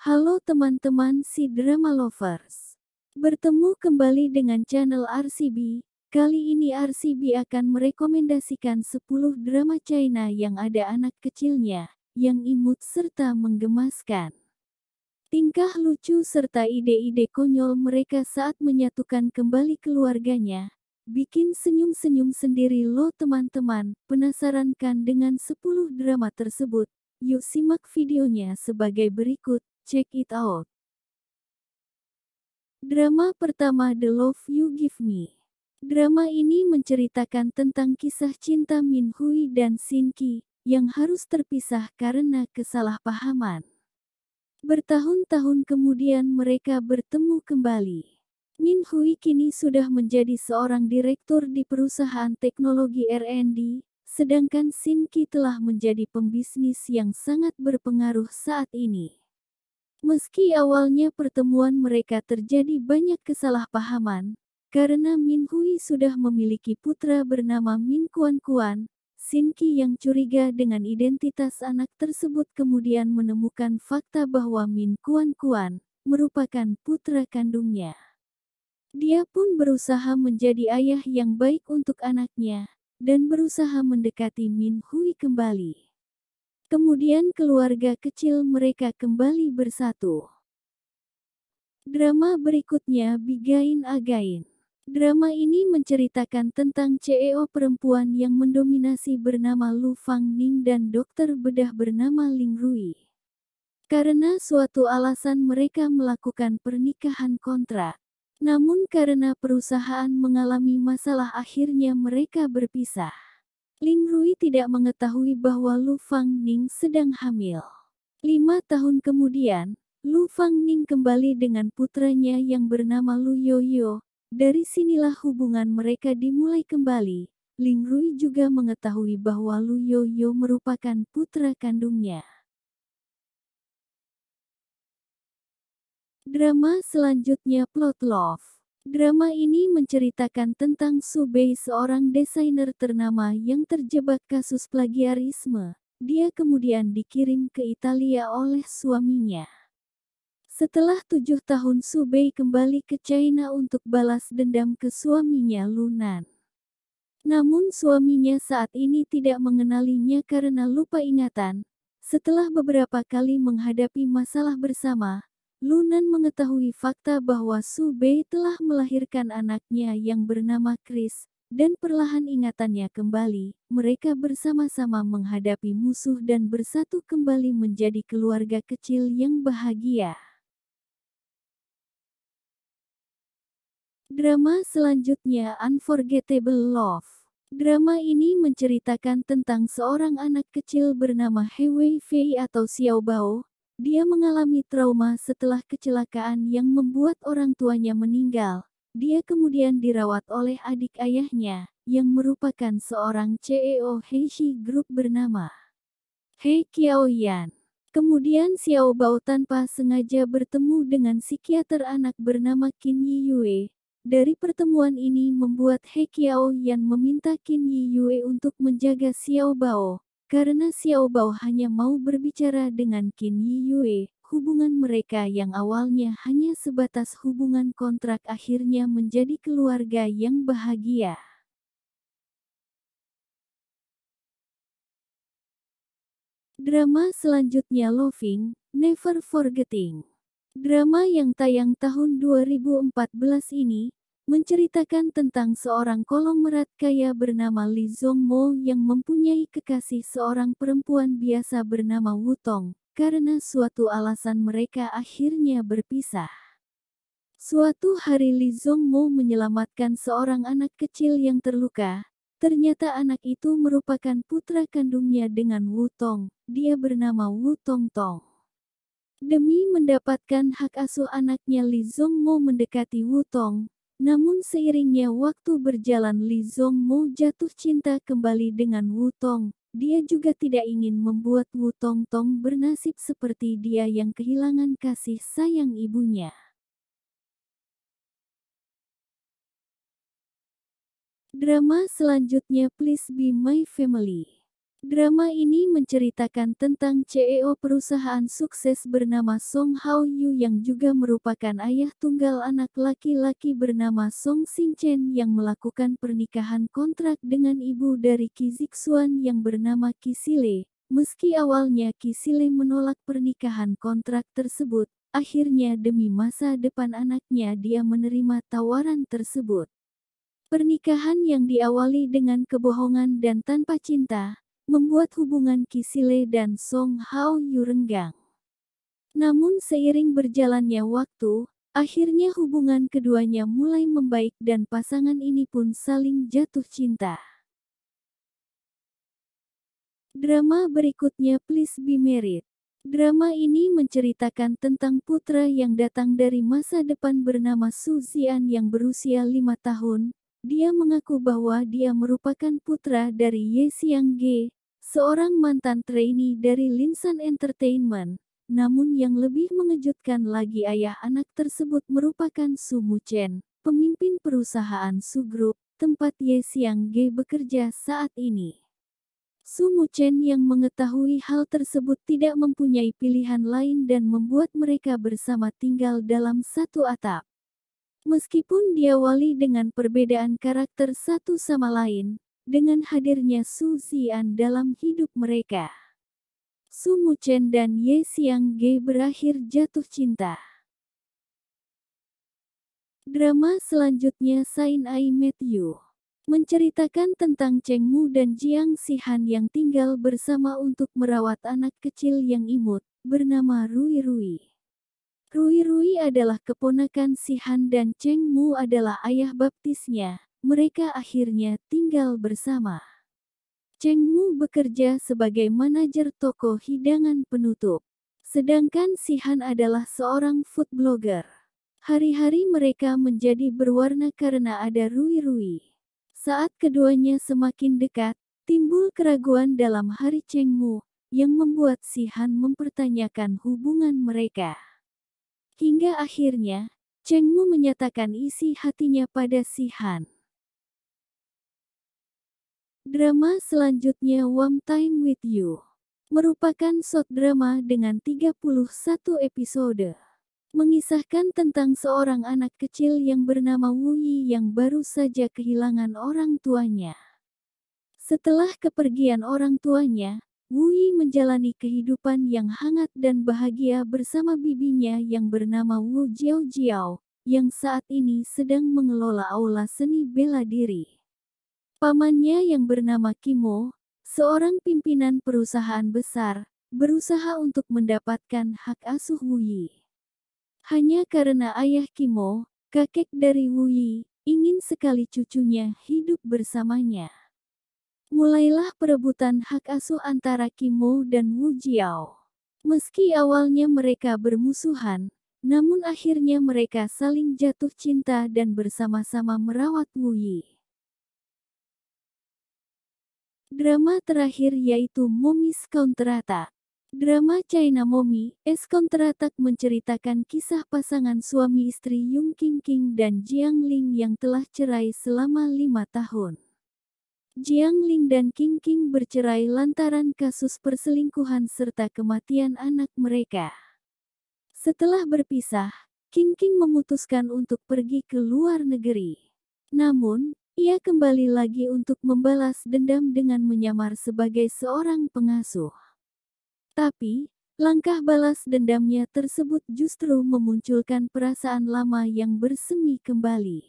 Halo teman-teman si drama lovers. Bertemu kembali dengan channel RCB. Kali ini RCB akan merekomendasikan 10 drama China yang ada anak kecilnya, yang imut serta menggemaskan. Tingkah lucu serta ide-ide konyol mereka saat menyatukan kembali keluarganya, bikin senyum-senyum sendiri lo teman-teman. Penasaran kan dengan 10 drama tersebut? Yuk simak videonya sebagai berikut. Check it out. Drama pertama The Love You Give Me. Drama ini menceritakan tentang kisah cinta Min Hui dan Sin Ki yang harus terpisah karena kesalahpahaman. Bertahun-tahun kemudian mereka bertemu kembali. Min Hui kini sudah menjadi seorang direktur di perusahaan teknologi R&D, sedangkan Sin Ki telah menjadi pembisnis yang sangat berpengaruh saat ini. Meski awalnya pertemuan mereka terjadi banyak kesalahpahaman, karena Min Hui sudah memiliki putra bernama Min Kuan Kuan, Sin Ki yang curiga dengan identitas anak tersebut kemudian menemukan fakta bahwa Min Kuan Kuan merupakan putra kandungnya. Dia pun berusaha menjadi ayah yang baik untuk anaknya, dan berusaha mendekati Min Hui kembali. Kemudian keluarga kecil mereka kembali bersatu. Drama berikutnya Bigain Again. Drama ini menceritakan tentang CEO perempuan yang mendominasi bernama Lu Fang Ning dan dokter bedah bernama Ling Rui. Karena suatu alasan mereka melakukan pernikahan kontrak. Namun karena perusahaan mengalami masalah akhirnya mereka berpisah. Ling Rui tidak mengetahui bahwa Lu Fang Ning sedang hamil. Lima tahun kemudian, Lu Fang Ning kembali dengan putranya yang bernama Lu Yoyo. Dari sinilah hubungan mereka dimulai kembali. Ling Rui juga mengetahui bahwa Lu Yoyo merupakan putra kandungnya. Drama selanjutnya Plot Love Drama ini menceritakan tentang Subei seorang desainer ternama yang terjebak kasus plagiarisme. Dia kemudian dikirim ke Italia oleh suaminya. Setelah tujuh tahun Subei kembali ke China untuk balas dendam ke suaminya Lunan. Namun suaminya saat ini tidak mengenalinya karena lupa ingatan. Setelah beberapa kali menghadapi masalah bersama, Lunan mengetahui fakta bahwa Su Bei telah melahirkan anaknya yang bernama Chris, dan perlahan ingatannya kembali, mereka bersama-sama menghadapi musuh dan bersatu kembali menjadi keluarga kecil yang bahagia. Drama selanjutnya Unforgettable Love Drama ini menceritakan tentang seorang anak kecil bernama He Wei Fei atau Xiao Bao, dia mengalami trauma setelah kecelakaan yang membuat orang tuanya meninggal. Dia kemudian dirawat oleh adik ayahnya, yang merupakan seorang CEO Heishi Group bernama Hei Qiaoyan. Kemudian Xiao Bao tanpa sengaja bertemu dengan psikiater anak bernama Qin Yi Yue. Dari pertemuan ini membuat Hei Qiaoyan meminta Qin Yi Yue untuk menjaga Xiao Bao, karena Xiao Bao hanya mau berbicara dengan Qin Yue, hubungan mereka yang awalnya hanya sebatas hubungan kontrak akhirnya menjadi keluarga yang bahagia. Drama selanjutnya Loving, Never Forgetting. Drama yang tayang tahun 2014 ini menceritakan tentang seorang kolong merat kaya bernama Li Zongmo yang mempunyai kekasih seorang perempuan biasa bernama Wutong, karena suatu alasan mereka akhirnya berpisah. Suatu hari Li Zongmo menyelamatkan seorang anak kecil yang terluka. Ternyata anak itu merupakan putra kandungnya dengan Wutong. Dia bernama Wutong Tong. Demi mendapatkan hak asuh anaknya Li Zongmo mendekati Wutong, namun seiringnya waktu berjalan Li Zongmo jatuh cinta kembali dengan Wu Tong. Dia juga tidak ingin membuat Wu Tong Tong bernasib seperti dia yang kehilangan kasih sayang ibunya. Drama selanjutnya Please Be My Family Drama ini menceritakan tentang CEO perusahaan sukses bernama Song Hao Yu yang juga merupakan ayah tunggal anak laki-laki bernama Song Xin Chen yang melakukan pernikahan kontrak dengan ibu dari Qi Zixuan yang bernama Qi Sile. Meski awalnya Qi Sile menolak pernikahan kontrak tersebut, akhirnya demi masa depan anaknya dia menerima tawaran tersebut. Pernikahan yang diawali dengan kebohongan dan tanpa cinta, membuat hubungan Kisile dan Song Hao Yu renggang. Namun seiring berjalannya waktu, akhirnya hubungan keduanya mulai membaik dan pasangan ini pun saling jatuh cinta. Drama berikutnya Please Be Married. Drama ini menceritakan tentang putra yang datang dari masa depan bernama Su Zian yang berusia lima tahun. Dia mengaku bahwa dia merupakan putra dari Ye Xiang Ge, seorang mantan trainee dari Linsan Entertainment. Namun yang lebih mengejutkan lagi ayah anak tersebut merupakan Sumu Chen, pemimpin perusahaan Su Group, tempat Ye Xiang Ge bekerja saat ini. Sumu Chen yang mengetahui hal tersebut tidak mempunyai pilihan lain dan membuat mereka bersama tinggal dalam satu atap. Meskipun diawali dengan perbedaan karakter satu sama lain, dengan hadirnya Su Xian dalam hidup mereka. Su Chen dan Ye Xiang Ge berakhir jatuh cinta. Drama selanjutnya Sain I Met You menceritakan tentang Cheng Mu dan Jiang Sihan yang tinggal bersama untuk merawat anak kecil yang imut, bernama Rui Rui. Rui Rui adalah keponakan Sihan dan Cheng Mu adalah ayah baptisnya, mereka akhirnya tinggal bersama. Cheng Mu bekerja sebagai manajer toko hidangan penutup, sedangkan Si Han adalah seorang food blogger. Hari-hari mereka menjadi berwarna karena ada Rui-Rui. Saat keduanya semakin dekat, timbul keraguan dalam hari Cheng Mu yang membuat Si Han mempertanyakan hubungan mereka. Hingga akhirnya, Cheng Mu menyatakan isi hatinya pada Si Han. Drama selanjutnya One Time With You merupakan short drama dengan 31 episode. Mengisahkan tentang seorang anak kecil yang bernama Wuyi yang baru saja kehilangan orang tuanya. Setelah kepergian orang tuanya, Wuyi menjalani kehidupan yang hangat dan bahagia bersama bibinya yang bernama Wu Jiao Jiao, yang saat ini sedang mengelola aula seni bela diri. Pamannya yang bernama Kimo, seorang pimpinan perusahaan besar, berusaha untuk mendapatkan hak asuh Wuyi. Hanya karena ayah Kimo, kakek dari Wuyi, ingin sekali cucunya hidup bersamanya. Mulailah perebutan hak asuh antara Kimo dan Wu Jiao. Meski awalnya mereka bermusuhan, namun akhirnya mereka saling jatuh cinta dan bersama-sama merawat Wuyi. Drama terakhir yaitu Momis Counterata. Drama China Momi, Es menceritakan kisah pasangan suami istri Yung King King dan Jiang Ling yang telah cerai selama lima tahun. Jiang Ling dan King King bercerai lantaran kasus perselingkuhan serta kematian anak mereka. Setelah berpisah, King King memutuskan untuk pergi ke luar negeri. Namun, ia kembali lagi untuk membalas dendam dengan menyamar sebagai seorang pengasuh. Tapi, langkah balas dendamnya tersebut justru memunculkan perasaan lama yang bersemi kembali.